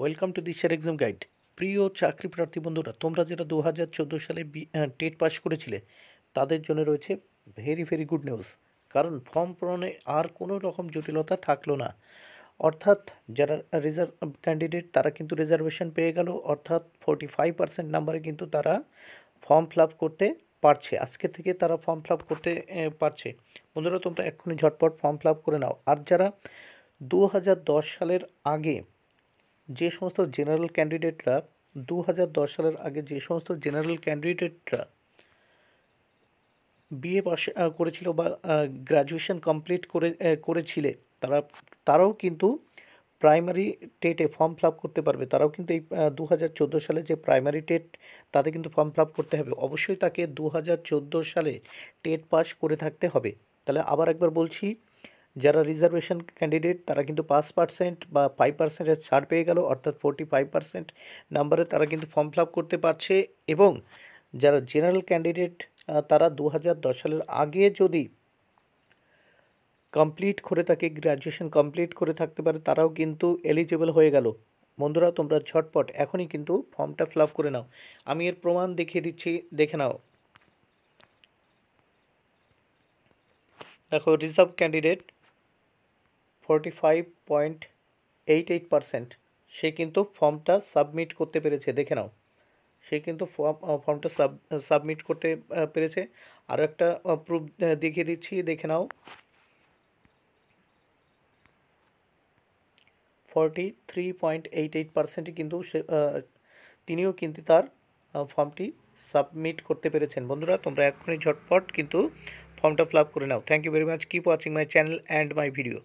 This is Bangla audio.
ওয়েলকাম টু দিশার এক্সাম গাইড প্রিয় চাকরি প্রার্থী বন্ধুরা তোমরা যারা দু হাজার চোদ্দো সালে টেট পাস করেছিলে তাদের জন্য রয়েছে ভেরি ভেরি গুড নিউজ কারণ ফর্ম পূরণে আর কোনো রকম জটিলতা থাকলো না অর্থাৎ যারা রিজার্ভ ক্যান্ডিডেট তারা কিন্তু রিজার্ভেশন পেয়ে গেল অর্থাৎ ফোর্টি ফাইভ পার্সেন্ট নাম্বারে কিন্তু তারা ফর্ম ফিল করতে পারছে আজকে থেকে তারা ফর্ম ফিল করতে পারছে বন্ধুরা তোমরা এক্ষুনি ঝটপট ফর্ম ফিল করে নাও আর যারা দু সালের আগে যে সমস্ত জেনারেল ক্যান্ডিডেটরা দু সালের আগে যে সমস্ত জেনারেল ক্যান্ডিডেটরা বিএ পাশ করেছিল বা গ্র্যাজুয়েশন কমপ্লিট করে করেছিলে তারা তারাও কিন্তু প্রাইমারি টেটে ফর্ম ফিল করতে পারবে তারাও কিন্তু এই দু সালে যে প্রাইমারি টেট তাতে কিন্তু ফর্ম ফিল করতে হবে অবশ্যই তাকে দু সালে টেট পাস করে থাকতে হবে তাহলে আবার একবার বলছি যারা রিজার্ভেশন ক্যান্ডিডেট তারা কিন্তু পাঁচ পার্সেন্ট বা ফাইভ পার্সেন্টের ছাড় পেয়ে গেল অর্থাৎ ফোরটি ফাইভ পার্সেন্ট নাম্বারে তারা কিন্তু ফর্ম ফিল করতে পারছে এবং যারা জেনারেল ক্যান্ডিডেট তারা দু সালের আগে যদি কমপ্লিট করে থাকে গ্র্যাজুয়েশন কমপ্লিট করে থাকতে পারে তারাও কিন্তু এলিজিবল হয়ে গেল বন্ধুরা তোমরা ঝটপট এখনই কিন্তু ফর্মটা ফিল করে নাও আমি এর প্রমাণ দেখিয়ে দিচ্ছি দেখে নাও দেখো reserve candidate forty five point eight eight percent সে কিন্তু ফর্মটা সাবমিট করতে পেরেছে দেখে নাও সে কিন্তু ফর্মটা সাব সাবমিট করতে পেরেছে আর একটা প্রুফ দেখিয়ে দিচ্ছি দেখে নাও forty three point eight eight পার্সেন্টই কিন্তু সে তিনিও কিন্তু তার ফর্মটি সাবমিট করতে পেরেছেন বন্ধুরা তোমরা এক্ষুনি ঝটপট কিন্তু ফর্মটা ফিল করে নাও thank you very much keep watching my channel and my video